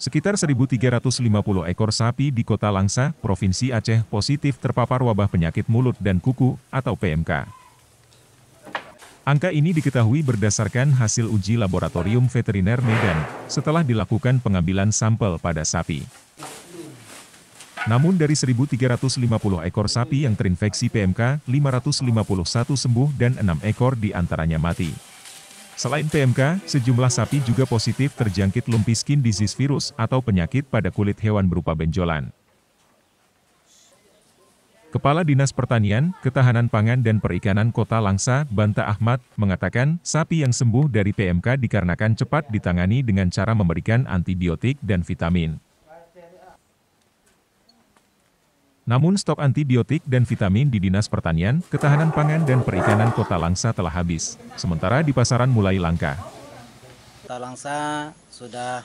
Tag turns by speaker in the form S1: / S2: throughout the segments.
S1: Sekitar 1.350 ekor sapi di kota Langsa, Provinsi Aceh positif terpapar wabah penyakit mulut dan kuku, atau PMK. Angka ini diketahui berdasarkan hasil uji laboratorium veteriner Medan, setelah dilakukan pengambilan sampel pada sapi. Namun dari 1.350 ekor sapi yang terinfeksi PMK, 551 sembuh dan 6 ekor diantaranya mati. Selain PMK, sejumlah sapi juga positif terjangkit lumpi skin disease virus atau penyakit pada kulit hewan berupa benjolan. Kepala Dinas Pertanian, Ketahanan Pangan dan Perikanan Kota Langsa, Banta Ahmad, mengatakan sapi yang sembuh dari PMK dikarenakan cepat ditangani dengan cara memberikan antibiotik dan vitamin. Namun stok antibiotik dan vitamin di Dinas Pertanian, Ketahanan Pangan dan Perikanan Kota Langsa telah habis, sementara di pasaran mulai langka.
S2: Kota Langsa sudah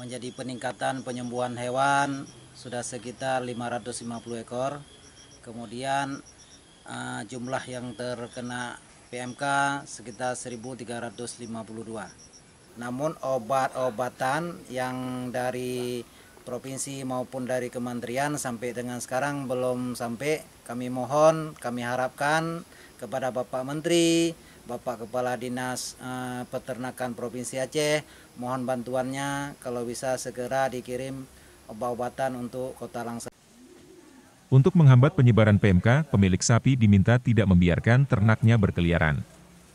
S2: menjadi peningkatan penyembuhan hewan, sudah sekitar 550 ekor. Kemudian uh, jumlah yang terkena PMK sekitar 1352. Namun obat-obatan yang dari provinsi maupun dari kementerian sampai dengan sekarang belum sampai. Kami mohon, kami harapkan kepada Bapak Menteri, Bapak Kepala Dinas eh, Peternakan Provinsi Aceh, mohon bantuannya kalau bisa segera dikirim obat-obatan untuk Kota Langsa.
S1: Untuk menghambat penyebaran PMK, pemilik sapi diminta tidak membiarkan ternaknya berkeliaran.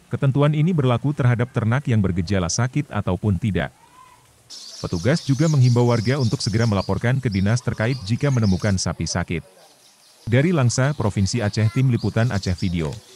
S1: Ketentuan ini berlaku terhadap ternak yang bergejala sakit ataupun tidak. Petugas juga menghimbau warga untuk segera melaporkan ke dinas terkait jika menemukan sapi sakit. Dari Langsa, Provinsi Aceh Tim Liputan Aceh Video.